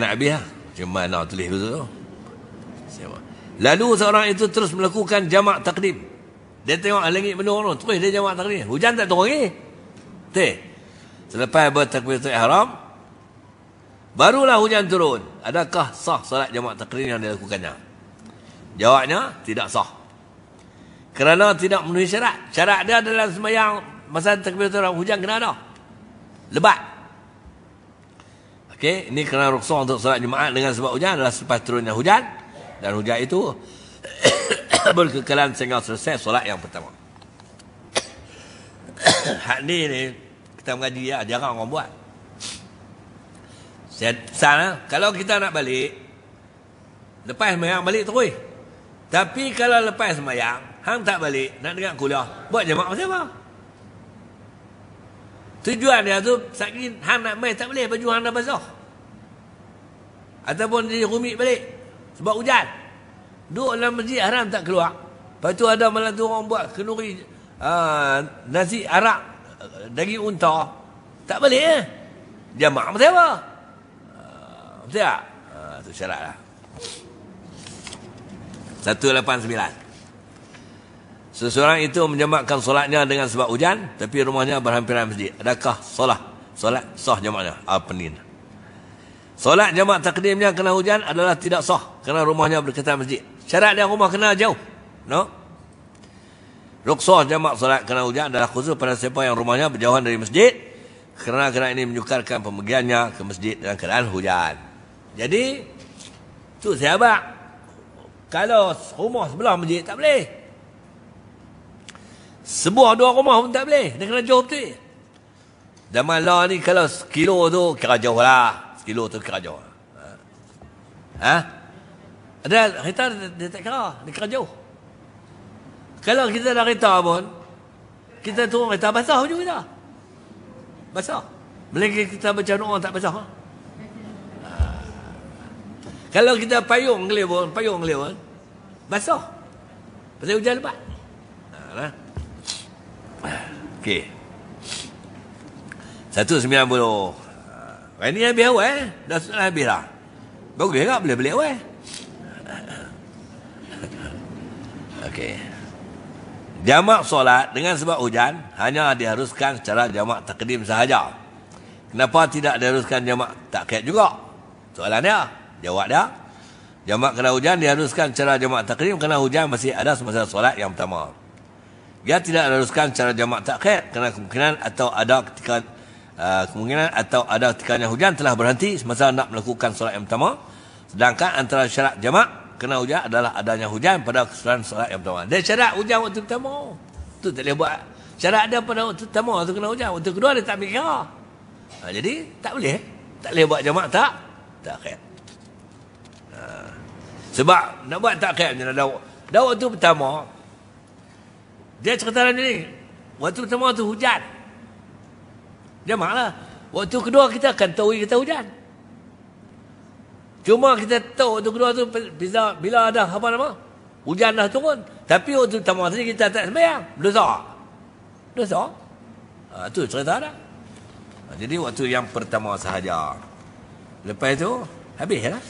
nak habis lah. Cuma nak tulis tu. Lalu seorang itu terus melakukan jamak takdim. Dia tengok langit mendung tu. Terus dia jamak takdim. Hujan tak turun ni, Eh? Teh. Selepas bertakbiratul ihram barulah hujan turun. Adakah sah solat jemaah takrir yang dilakukannya? Jawabnya tidak sah. Kerana tidak memenuhi syarat. Syarat dia adalah sembahyang masa takbiratul ihram hujan kena ada. Lebat. Okey, ini kerana rukhsah untuk solat jemaah dengan sebab hujan adalah selepas turunnya hujan dan hujan itu berkekalan sehingga selesai solat yang pertama. Hak ni ni kita mengaji ya, jarang orang buat. Saya pesan ha? kalau kita nak balik, lepas semayang balik terus. Tapi kalau lepas semayang, hang tak balik, nak dengar kuliah, buat jemaah macam apa? Tujuan dia tu, sakit, hang nak mai tak boleh, baju hang dah basah. Ataupun di rumit balik, sebab hujan. Duduk dalam masjid haram tak keluar. Lepas tu ada malam tu orang buat kenuri uh, nasi arak daging unta tak balik eh jamak apa sewa ah, tak itu ah, syarat lah 189 seseorang itu menjamakkan solatnya dengan sebab hujan tapi rumahnya berhampiran masjid adakah solat solat sah jamaknya apa ah, ni solat jamak takdimnya kena hujan adalah tidak sah kerana rumahnya berdekatan masjid syarat dia rumah kena jauh no Ruksah jamak solat kerana hujan adalah khusus pada siapa yang rumahnya berjauhan dari masjid. Kerana kerana ini menyukarkan pemegiannya ke masjid dalam keadaan hujan. Jadi, tu sahabat. Kalau rumah sebelah masjid tak boleh. Sebuah dua rumah pun tak boleh. Dia kena jauh tu. Zaman lah ni kalau sekilo tu kira jauh lah. Sekilo tu kira jauh. Ha? ha? Ada kereta dia, dia tak kira. Dia kira jauh. Kalau kita nak kereta pun, kita turun kereta basah baju kita. Basah. Mereka kita macam orang tak basah. Ha? Kalau kita payung kelih pun, payung kelih pun, basah. Pasal hujan lebat. Okey. Satu sembilan puluh. Hari ah, ni habis awal eh. Dah sudah habis lah. Bagus tak boleh beli awal. Okay. Jamak solat dengan sebab hujan hanya diharuskan secara jamak takdim sahaja. Kenapa tidak diharuskan jamak takkid juga? Soalan dia. Jawab dia. Jamak kena hujan diharuskan secara jamak takdim kerana hujan masih ada semasa solat yang pertama. Dia tidak diharuskan secara jamak takkid kerana kemungkinan atau ada ketika uh, kemungkinan atau ada ketika hujan telah berhenti semasa nak melakukan solat yang pertama. Sedangkan antara syarat jamak kena hujan adalah adanya hujan pada kesudahan solat yang pertama. Dia syarat hujan waktu pertama. Itu tak boleh buat. Syarat dia pada waktu pertama waktu kena hujan. Waktu kedua dia tak mikir. Ha, jadi tak boleh. Tak boleh buat jamak tak. Tak khair. Ha. Sebab nak buat tak khair macam ada. Dah waktu pertama. Dia cerita lagi ni. Waktu pertama tu hujan. Jamak lah. Waktu kedua kita akan tahu kita Hujan. Cuma kita tahu waktu kedua tu bila, bila ada apa nama? Hujan dah turun. Tapi waktu pertama tadi kita tak sembahyang. Dosa. Dosa. Ha, tu cerita ada. Ha, jadi waktu yang pertama sahaja. Lepas itu habis lah.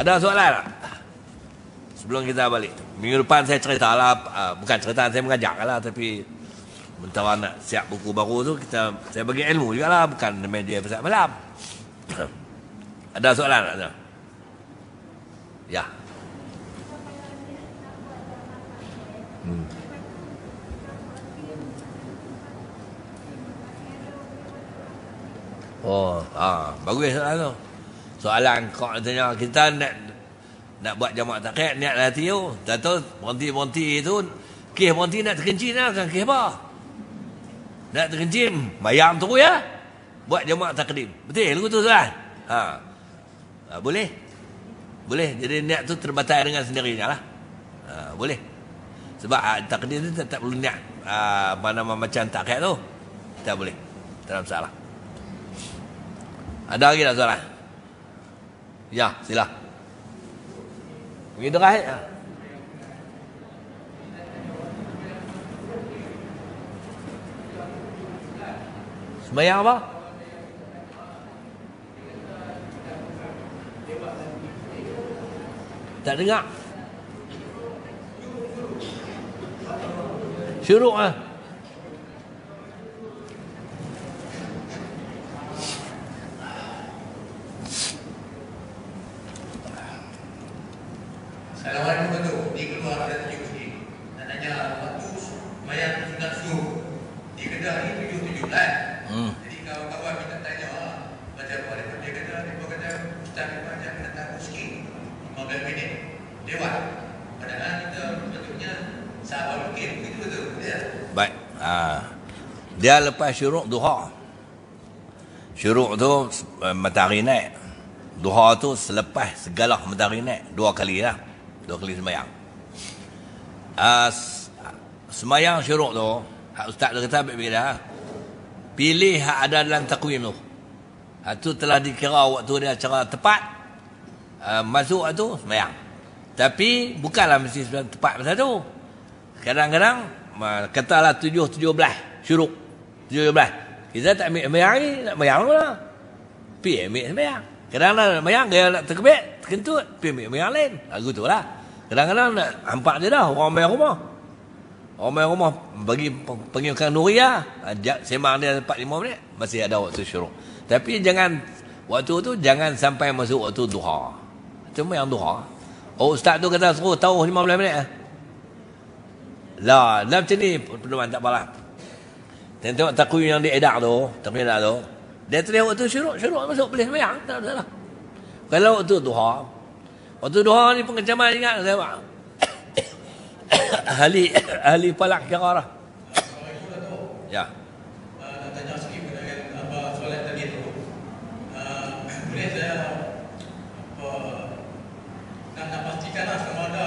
Ada soalan tak? Sebelum kita balik. Minggu depan saya cerita lah. Ha, bukan cerita saya mengajak lah. Tapi mentara nak siap buku baru tu kita saya bagi ilmu juga lah. Bukan media pasal malam. Ada soalan tak? Ya. Hmm. Oh, ah, bagus soalan tu. Soalan kau tanya kita nak nak buat jamak takhir niat hati tu. Tak tahu berhenti-berhenti tu kisah berhenti nak terkencing nak kan kisah apa? Nak terkencing, bayam tu ya. Buat jamak takdim. Betul lagu tu tuan. Ha. Ah. Ha, boleh. Boleh. Jadi niat tu terbatas dengan sendirinya lah. Ha, boleh. Sebab ha, takdir tu tak perlu niat. Ha, mana-mana macam kaya tu. Tak boleh. Tak ada masalah. Ada lagi tak soalan? Ya, sila. Pergi terakhir. Eh? Ha. Semayang apa? Tak dengar. Syuruk lah. Assalamualaikum. Ini keluar dari Dia lepas syuruk duha. Syuruk tu eh, matahari naik. Duha tu selepas segala matahari naik. Dua kali lah. Dua kali semayang. As ah, semayang syuruk tu. Ustaz tu kata ambil lah. Pilih hak ada dalam takwim tu. Itu ah, telah dikira waktu dia secara tepat. Uh, masuk tu semayang. Tapi bukanlah mesti tepat masa tu. Kadang-kadang katalah tujuh tujuh belah syuruk. 17. Kita tak ambil semayang lagi. Tak semayang pula. Pergi ambil semayang. Kadang-kadang nak semayang, dia nak terkebit, terkentut. Pergi ambil semayang lain. Lagu tu lah. Kadang-kadang nak hampak dia dah. Orang main rumah. Orang main rumah, bagi pengirukan Nuri lah. Semang ah, dia 4-5 minit. Masih ada waktu syuruh. Tapi jangan, waktu tu jangan sampai masuk waktu duha. Itu yang duha. Oh, ustaz tu kata suruh tahu 15 minit lah. Lah, dah macam ni. Pertama, tak apalah. Tengok, -tengok takwim yang diedak tu, takwim yang tu. Dia tengok waktu syuruk, syuruk masuk boleh semayang, tak ada masalah. Kalau waktu duha, waktu duha ni pengecaman ingat saya buat. ahli ahli palak kira lah. ya. Saya nak pastikan lah sama ada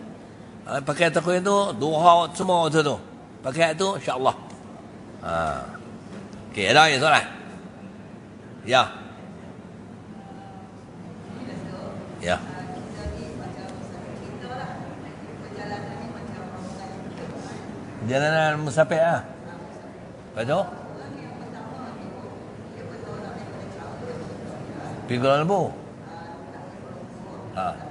Eh, pakai takwim tu duha semua tu tu pakai tu insyaallah ha okey dah ya solat ya ya Jalanan musafir lah. Lepas tu? Pergi ke Lalbu. Haa.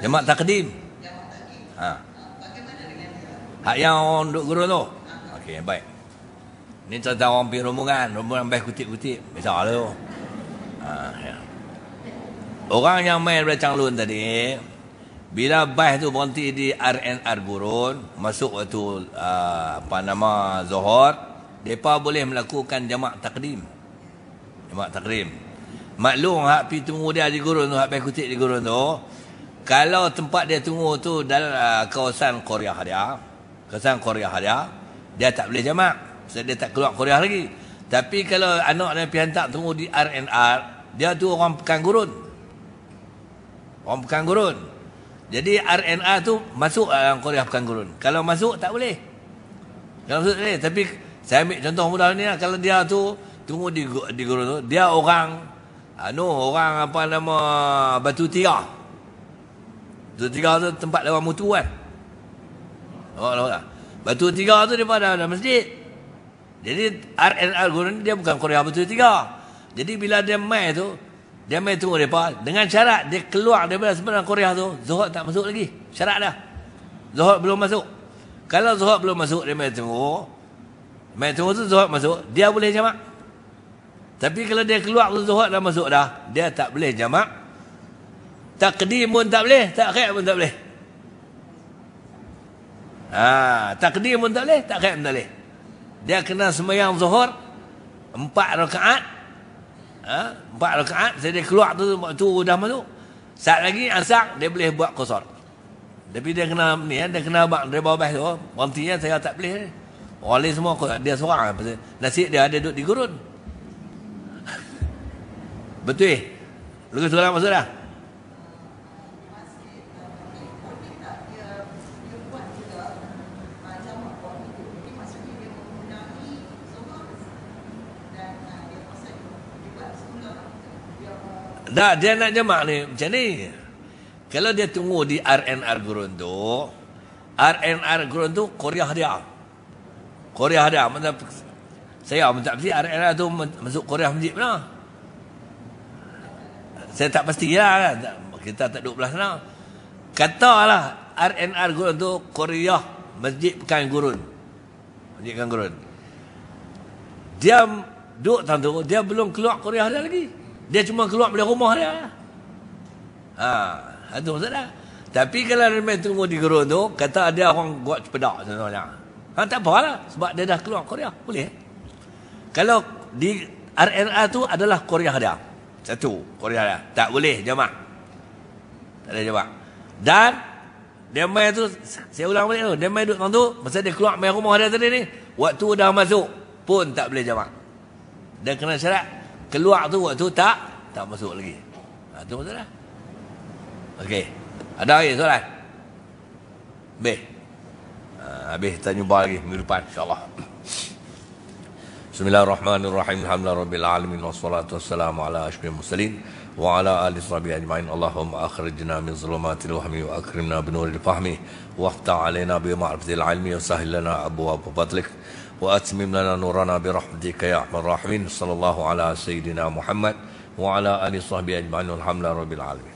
Jamak takdim. Ha. Hak yang orang duduk guru tu? Okey, baik. Ni cerita orang pergi rombongan. Rombongan baik kutip-kutip. Bisa lah tu. Ha, ya. Orang yang main daripada Canglun tadi, bila baik tu berhenti di RNR Burun, masuk waktu ah, apa nama Zohor, mereka boleh melakukan jamak takdim. Jamak takdim. Maklum, hak pergi temu dia di Gurun tu, hak baik kutip di Gurun tu, kalau tempat dia tunggu tu dalam uh, kawasan Korea Haria, kawasan Korea Haria dia tak boleh jamak. Sebab so, dia tak keluar Korea lagi. Tapi kalau anak dia pihak tak tunggu di RNR, dia tu orang pekan gurun. Orang pekan gurun. Jadi RNR tu masuk dalam Korea pekan gurun. Kalau masuk tak boleh. Kalau masuk tak boleh. Tapi saya ambil contoh mudah ni lah. Kalau dia tu tunggu di, di gurun tu, dia orang, anu orang apa nama, batu tiah tiga tu tempat lewat mutu kan. Oh, lah, Batu tiga tu dia pada ada masjid. Jadi RNR guru ni dia bukan Korea batu tiga. Jadi bila dia main tu, dia main tunggu mereka. Dengan syarat dia keluar daripada sebenarnya Korea tu, Zohor tak masuk lagi. Syarat dah. Zohor belum masuk. Kalau Zohor belum masuk, dia main tunggu. Main tunggu tu Zohor masuk, dia boleh jamak. Tapi kalau dia keluar tu Zohor dah masuk dah, dia tak boleh jamak. Takdim pun tak boleh, takhir pun tak boleh. Ha, takdim pun tak boleh, takhir pun tak boleh. Dia kena semayang zuhur, empat rakaat, ha, empat rakaat, saya dia keluar tu, tu dah masuk. Saat lagi, asak, dia boleh buat kosor. Tapi dia kena ni, eh, dia kena buat dari bawah tu, berhentinya saya tak boleh. Orang lain semua, dia seorang. Eh, nasib dia ada duduk di gurun. Betul? Lepas tu lah maksud dah. Dah dia nak jemak ni macam ni. Kalau dia tunggu di RNR Gerondo, RNR Gerondo Korea dia. Korea dia mana saya pun tak pasti RNR tu masuk Korea masjid mana. Saya tak pasti lah kan. Kita tak duduk belah sana. Katalah RNR Gurun tu Korea Masjid Pekan Gurun. Masjid Pekan Gurun. Dia duduk tahun tu, dia belum keluar Korea dia lagi. Dia cuma keluar dari rumah dia. Ha, hadu sana. Tapi kalau dia main tunggu di gerung tu, kata ada orang buat cepedak contohnya. Ha, tak apa lah, Sebab dia dah keluar Korea. Boleh. Kalau di RNA tu adalah Korea dia. Satu, Korea dia. Tak boleh jemaah. Tak boleh jamak. Dan, dia main tu, saya ulang balik tu. Dia main duduk tu, masa dia keluar main rumah dia tadi ni, waktu dah masuk pun tak boleh jemaah. Dan kena syarat keluar tu waktu tak tak masuk lagi ha, tu maksud lah ok ada lagi soalan habis ha, habis kita jumpa lagi minggu depan insyaAllah Bismillahirrahmanirrahim Alhamdulillahirrahmanirrahim Wassalatu wassalamu ala ashbih muslim wa ala ali sahbi ajma'in Allahumma akhrijna min zulumatil wahmi wa akrimna bi nuril fahmi wa afta alaina bi ma'rifatil ilmi wa sahhil lana abwaab fadlik abu- abu- abu- abu- abu- abu- abu- abu- وأتمم لنا نورنا برحمتك يا أرحم الراحمين صلى الله على سيدنا محمد وعلى آله وصحبه أجمعين والحمد لله رب العالمين